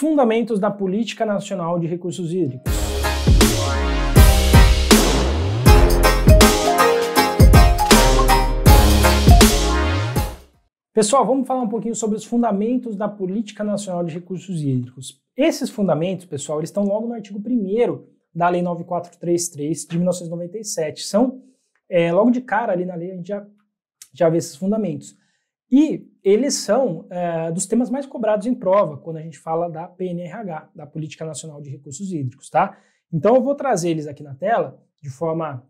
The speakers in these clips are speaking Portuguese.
Fundamentos da Política Nacional de Recursos Hídricos. Pessoal, vamos falar um pouquinho sobre os fundamentos da Política Nacional de Recursos Hídricos. Esses fundamentos, pessoal, eles estão logo no artigo 1 da Lei 9433 de 1997. São, é, logo de cara ali na lei, a gente já, já vê esses fundamentos. E eles são é, dos temas mais cobrados em prova quando a gente fala da PNRH, da Política Nacional de Recursos Hídricos, tá? Então eu vou trazer eles aqui na tela de forma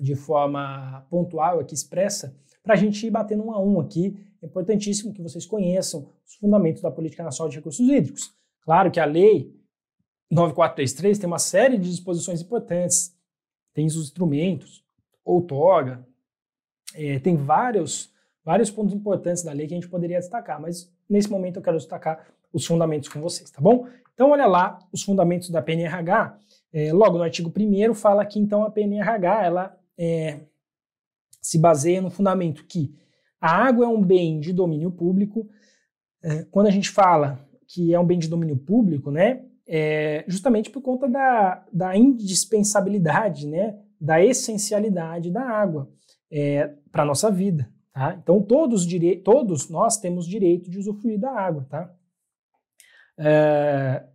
de forma pontual aqui expressa para a gente ir batendo um a um aqui. É importantíssimo que vocês conheçam os fundamentos da Política Nacional de Recursos Hídricos. Claro que a lei 9433 tem uma série de disposições importantes, tem os instrumentos, outorga, é, tem vários vários pontos importantes da lei que a gente poderia destacar, mas nesse momento eu quero destacar os fundamentos com vocês, tá bom? Então, olha lá os fundamentos da PNRH. É, logo no artigo 1 fala que então a PNRH ela é, se baseia no fundamento que a água é um bem de domínio público. É, quando a gente fala que é um bem de domínio público, né, é justamente por conta da, da indispensabilidade, né, da essencialidade da água é, para a nossa vida, Tá? Então todos, dire... todos nós temos direito de usufruir da água. Tá? É...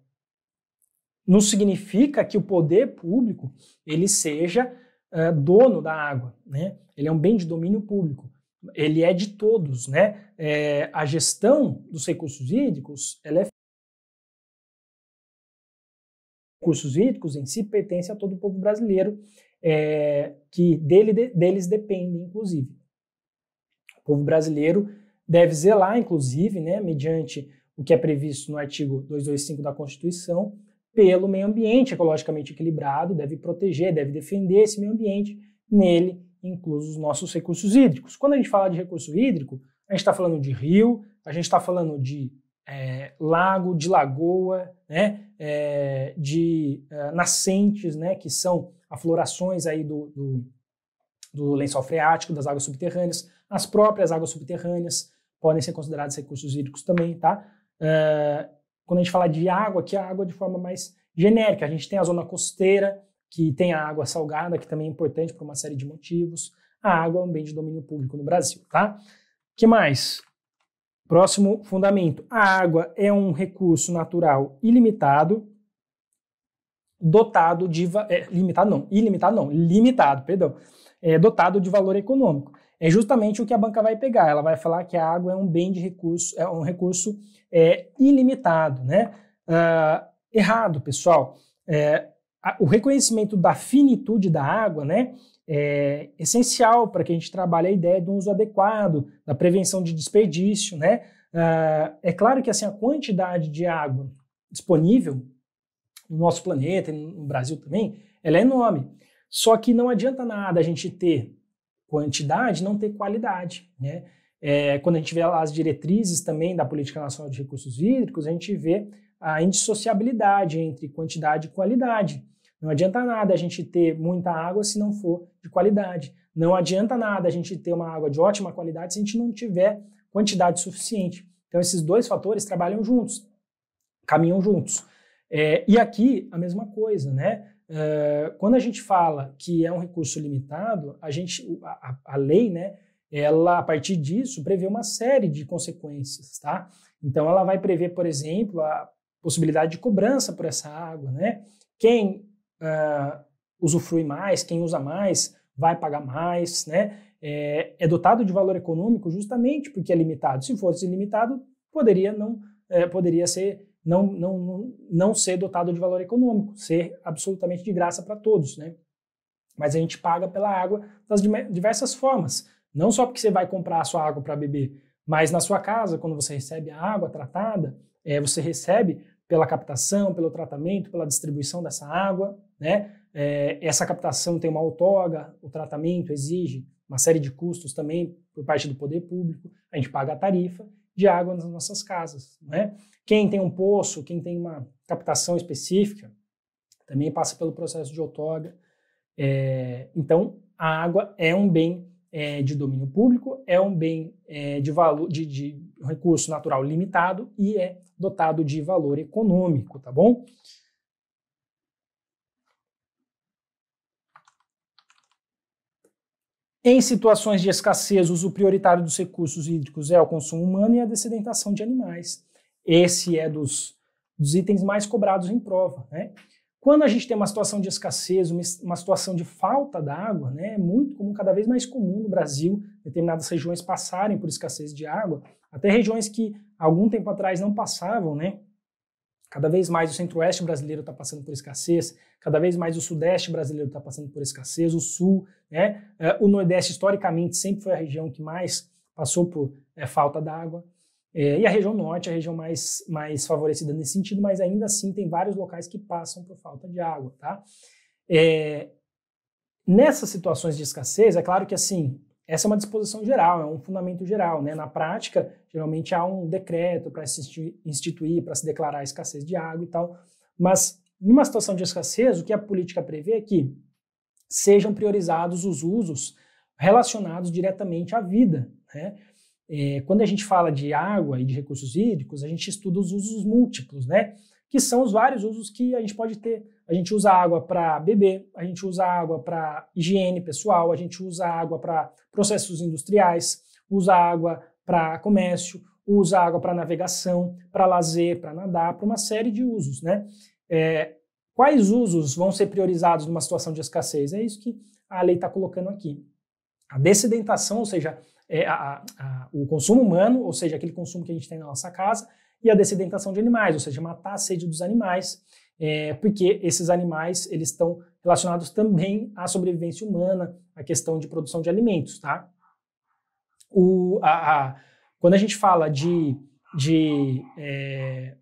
Não significa que o poder público ele seja é, dono da água. Né? Ele é um bem de domínio público. Ele é de todos. Né? É... a gestão dos recursos hídricos ela é recursos hídricos em si pertence a todo o povo brasileiro, é, que dele, de, deles depende, inclusive povo brasileiro deve zelar, inclusive, né, mediante o que é previsto no artigo 225 da Constituição, pelo meio ambiente ecologicamente equilibrado, deve proteger, deve defender esse meio ambiente, nele inclusos os nossos recursos hídricos. Quando a gente fala de recurso hídrico, a gente está falando de rio, a gente está falando de é, lago, de lagoa, né, é, de é, nascentes, né, que são aflorações aí do, do, do lençol freático, das águas subterrâneas. As próprias águas subterrâneas podem ser consideradas recursos hídricos também, tá? Uh, quando a gente fala de água, aqui a água de forma mais genérica. A gente tem a zona costeira, que tem a água salgada, que também é importante por uma série de motivos. A água é um bem de domínio público no Brasil, tá? que mais? Próximo fundamento. A água é um recurso natural ilimitado, dotado de... É, limitado não, ilimitado não, limitado, perdão. É, dotado de valor econômico é justamente o que a banca vai pegar. Ela vai falar que a água é um bem de recurso, é um recurso é, ilimitado, né? Uh, errado, pessoal. É, a, o reconhecimento da finitude da água, né? É essencial para que a gente trabalhe a ideia de um uso adequado, da prevenção de desperdício, né? Uh, é claro que assim a quantidade de água disponível no nosso planeta, no Brasil também, ela é enorme. Só que não adianta nada a gente ter quantidade, não ter qualidade, né? É, quando a gente vê as diretrizes também da Política Nacional de Recursos Hídricos, a gente vê a indissociabilidade entre quantidade e qualidade. Não adianta nada a gente ter muita água se não for de qualidade. Não adianta nada a gente ter uma água de ótima qualidade se a gente não tiver quantidade suficiente. Então, esses dois fatores trabalham juntos, caminham juntos. É, e aqui, a mesma coisa, né? Eh, quando a gente fala que é um recurso limitado, a gente, a, a, lei, né, ela a partir disso prevê uma série de consequências, tá? Então ela vai prever, por exemplo, a possibilidade de cobrança por essa água, né? Quem uh, usufrui mais, quem usa mais, vai pagar mais, né? É, é, dotado de valor econômico justamente porque é limitado. Se fosse ilimitado, poderia não é, poderia ser não, não, não ser dotado de valor econômico, ser absolutamente de graça para todos, né? Mas a gente paga pela água das diversas formas, não só porque você vai comprar a sua água para beber, mas na sua casa, quando você recebe a água tratada, é, você recebe pela captação, pelo tratamento, pela distribuição dessa água, né? É, essa captação tem uma outorga, o tratamento exige uma série de custos também por parte do poder público, a gente paga a tarifa de água nas nossas casas. Né? Quem tem um poço, quem tem uma captação específica, também passa pelo processo de outorga. É, então, a água é um bem é, de domínio público, é um bem é, de, valor, de, de recurso natural limitado e é dotado de valor econômico, tá bom? Em situações de escassez, o uso prioritário dos recursos hídricos é o consumo humano e a dessedentação de animais. Esse é dos, dos itens mais cobrados em prova. Né? Quando a gente tem uma situação de escassez, uma situação de falta d'água, né, é muito comum, cada vez mais comum no Brasil, determinadas regiões passarem por escassez de água, até regiões que algum tempo atrás não passavam, né, Cada vez mais o centro-oeste brasileiro está passando por escassez, cada vez mais o sudeste brasileiro está passando por escassez, o sul, né? É, o nordeste historicamente sempre foi a região que mais passou por é, falta d'água. É, e a região norte é a região mais, mais favorecida nesse sentido, mas ainda assim tem vários locais que passam por falta de água, tá? É, nessas situações de escassez, é claro que assim, essa é uma disposição geral, é um fundamento geral. Né? Na prática, geralmente há um decreto para se instituir, para se declarar a escassez de água e tal. Mas, numa situação de escassez, o que a política prevê é que sejam priorizados os usos relacionados diretamente à vida. Né? É, quando a gente fala de água e de recursos hídricos, a gente estuda os usos múltiplos, né? que são os vários usos que a gente pode ter. A gente usa água para beber, a gente usa água para higiene pessoal, a gente usa água para processos industriais, usa água para comércio, usa água para navegação, para lazer, para nadar, para uma série de usos, né? É, quais usos vão ser priorizados numa situação de escassez? É isso que a lei está colocando aqui. A dessedentação, ou seja, é a, a, o consumo humano, ou seja, aquele consumo que a gente tem na nossa casa, e a dessedentação de animais, ou seja, matar a sede dos animais, é, porque esses animais eles estão relacionados também à sobrevivência humana, à questão de produção de alimentos, tá? O, a, a, quando a gente fala de, de é,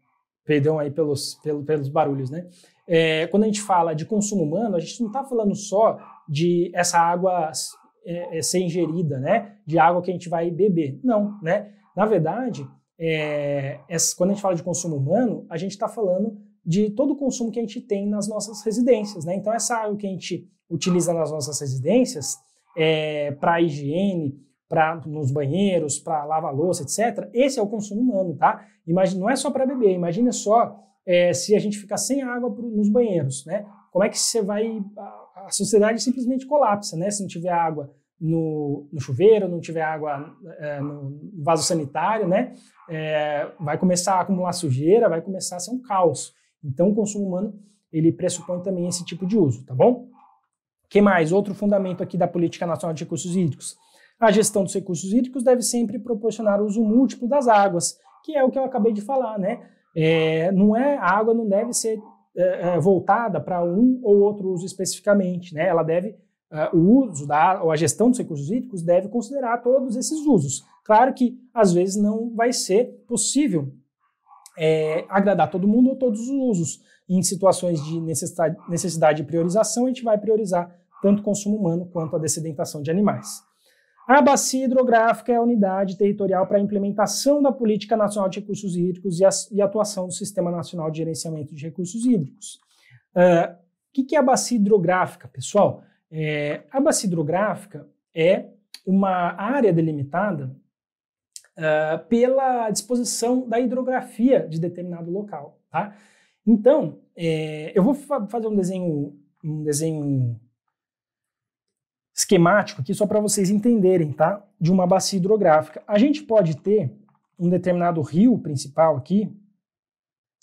perdão aí pelos, pelo, pelos barulhos, né? É, quando a gente fala de consumo humano, a gente não está falando só de essa água é, é, ser ingerida, né? De água que a gente vai beber, não, né? Na verdade, é, quando a gente fala de consumo humano, a gente está falando de todo o consumo que a gente tem nas nossas residências. Né? Então, essa água que a gente utiliza nas nossas residências é, para higiene, para nos banheiros, para lavar louça, etc. Esse é o consumo humano, tá? Imagina, não é só para beber. Imagina só é, se a gente ficar sem água pro, nos banheiros, né? Como é que você vai? A, a sociedade simplesmente colapsa, né? Se não tiver água no, no chuveiro, não tiver água é, no vaso sanitário, né, é, vai começar a acumular sujeira, vai começar a ser um caos. Então, o consumo humano ele pressupõe também esse tipo de uso, tá bom? Que mais? Outro fundamento aqui da Política Nacional de Recursos Hídricos. A gestão dos recursos hídricos deve sempre proporcionar uso múltiplo das águas, que é o que eu acabei de falar, né? É, não é a água não deve ser é, é voltada para um ou outro uso especificamente, né? Ela deve uh, o uso da, ou a gestão dos recursos hídricos deve considerar todos esses usos. Claro que às vezes não vai ser possível é, agradar todo mundo ou todos os usos. Em situações de necessidade, necessidade de priorização, a gente vai priorizar tanto o consumo humano quanto a dessedentação de animais. A bacia hidrográfica é a unidade territorial para a implementação da Política Nacional de Recursos Hídricos e, a, e atuação do Sistema Nacional de Gerenciamento de Recursos Hídricos. Ah, o uh, que, que é a bacia hidrográfica, pessoal? É, a bacia hidrográfica é uma área delimitada uh, pela disposição da hidrografia de determinado local. Tá? Então, é, eu vou fa fazer um desenho, um desenho esquemático aqui só para vocês entenderem, tá? De uma bacia hidrográfica. A gente pode ter um determinado rio principal aqui.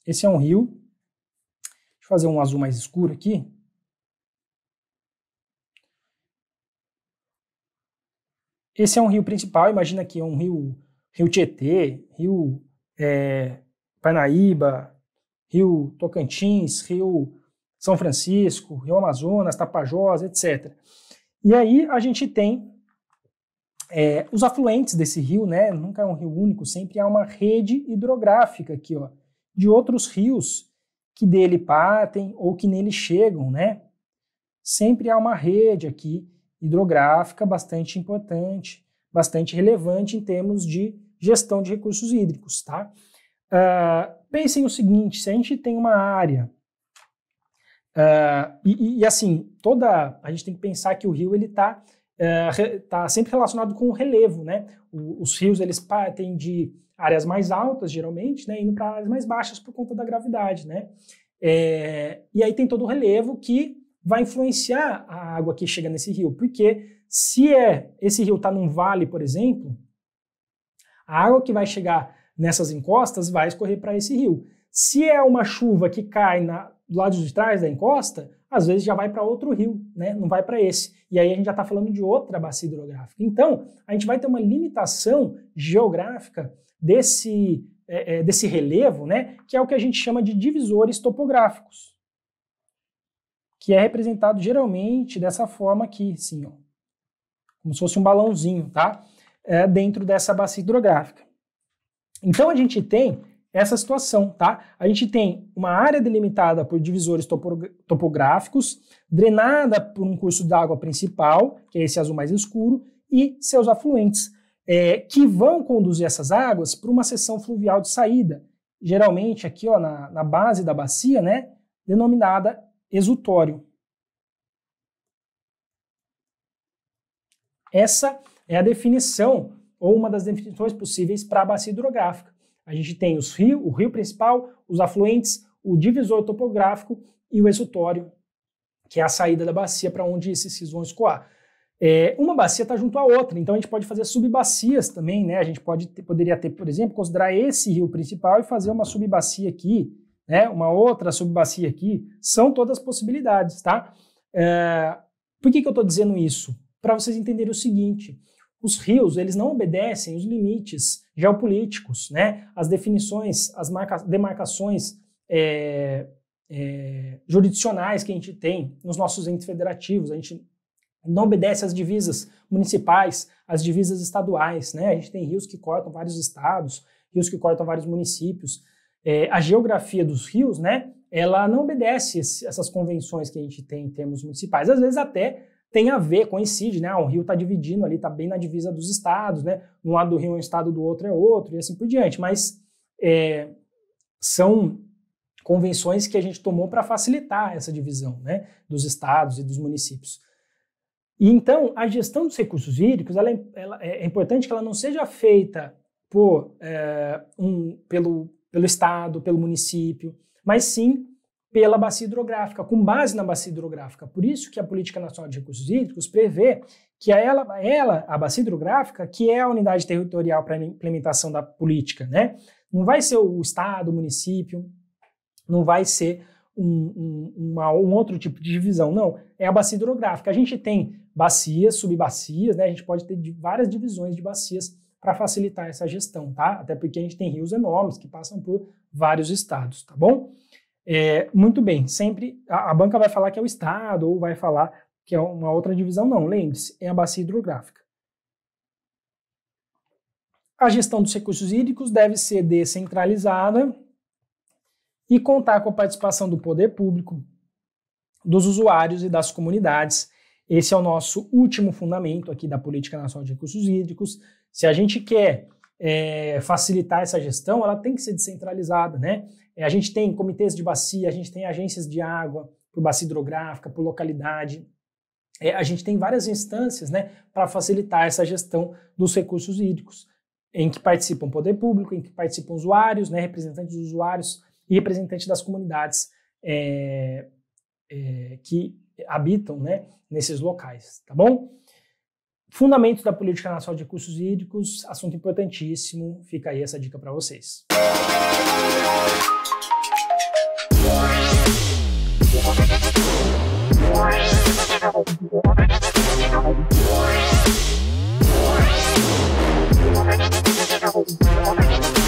Esse é um rio. Deixa eu fazer um azul mais escuro aqui. Esse é um rio principal, imagina que é um rio, rio Tietê, rio é, rio Tocantins, rio São Francisco, rio Amazonas, Tapajós, etc. E aí a gente tem é, os afluentes desse rio, né? Nunca é um rio único, sempre há uma rede hidrográfica aqui, ó, de outros rios que dele partem ou que nele chegam, né? Sempre há uma rede aqui hidrográfica bastante importante, bastante relevante em termos de gestão de recursos hídricos, tá? Uh, pensem o seguinte, se a gente tem uma área uh, e, e, assim toda a gente tem que pensar que o rio ele está uh, ah, tá sempre relacionado com o relevo, né? O, os rios eles partem de áreas mais altas geralmente, né, indo para áreas mais baixas por conta da gravidade, né? É, e aí tem todo o relevo que vai influenciar a água que chega nesse rio, porque se é esse rio está num vale, por exemplo, a água que vai chegar nessas encostas vai escorrer para esse rio. Se é uma chuva que cai na, do lado de trás da encosta, às vezes já vai para outro rio, né? não vai para esse. E aí a gente já está falando de outra bacia hidrográfica. Então, a gente vai ter uma limitação geográfica desse, é, é desse relevo, né? que é o que a gente chama de divisores topográficos que é representado geralmente dessa forma aqui, assim, ó, como se fosse um balãozinho, tá? É, dentro dessa bacia hidrográfica. Então a gente tem essa situação, tá? A gente tem uma área delimitada por divisores topográficos, drenada por um curso d'água principal, que é esse azul mais escuro, e seus afluentes, é, que vão conduzir essas águas para uma seção fluvial de saída, geralmente aqui ó, na, na base da bacia, né? Denominada exutório. Essa é a definição, ou uma das definições possíveis para a bacia hidrográfica. A gente tem os rios, o rio principal, os afluentes, o divisor topográfico e o exutório, que é a saída da bacia para onde esses rios vão escoar. É, uma bacia está junto à outra, então a gente pode fazer subbacias também, né? A gente pode ter, poderia ter, por exemplo, considerar esse rio principal e fazer uma subbacia aqui, né, uma outra subbacia aqui, são todas possibilidades, tá? É, por que, que eu estou dizendo isso? Para vocês entenderem o seguinte, os rios eles não obedecem os limites geopolíticos, né? As definições, as marca, demarcações é, é, jurisdicionais que a gente tem nos nossos entes federativos, a gente não obedece às divisas municipais, às divisas estaduais, né? A gente tem rios que cortam vários estados, rios que cortam vários municípios é, a geografia dos rios, né, ela não obedece essas convenções que a gente tem em termos municipais. Às vezes até tem a ver, coincide, né? um ah, rio está dividindo ali, está bem na divisa dos estados, né? Um lado do rio é um estado, do outro é outro, e assim por diante. Mas é, são convenções que a gente tomou para facilitar essa divisão, né? Dos estados e dos municípios. E então, a gestão dos recursos hídricos, ela, é, ela é, é importante que ela não seja feita por é, um, pelo pelo estado, pelo município, mas sim pela bacia hidrográfica, com base na bacia hidrográfica. Por isso que a Política Nacional de Recursos Hídricos prevê que ela, ela a bacia hidrográfica, que é a unidade territorial para implementação da política, né? Não vai ser o estado, o município, não vai ser um, um, uma, um outro tipo de divisão, não. É a bacia hidrográfica. A gente tem bacias, subbacias, né? A gente pode ter várias divisões de bacias para facilitar essa gestão, tá? Até porque a gente tem rios enormes que passam por vários estados, tá bom? É, muito bem, sempre a, a, banca vai falar que é o estado ou vai falar que é uma outra divisão, não. Lembre-se, é a bacia hidrográfica. A gestão dos recursos hídricos deve ser descentralizada e contar com a participação do poder público, dos usuários e das comunidades. Esse é o nosso último fundamento aqui da Política Nacional de Recursos Hídricos se a gente quer é, facilitar essa gestão, ela tem que ser descentralizada, né? É, a gente tem comitês de bacia, a gente tem agências de água por bacia hidrográfica, por localidade. É, a gente tem várias instâncias, né, para facilitar essa gestão dos recursos hídricos, em que participam o poder público, em que participam usuários, né, representantes dos usuários e representantes das comunidades é, é, que habitam, né, nesses locais, tá bom? Fundamentos da Política Nacional de Recursos Hídricos, assunto importantíssimo, fica aí essa dica para vocês. Música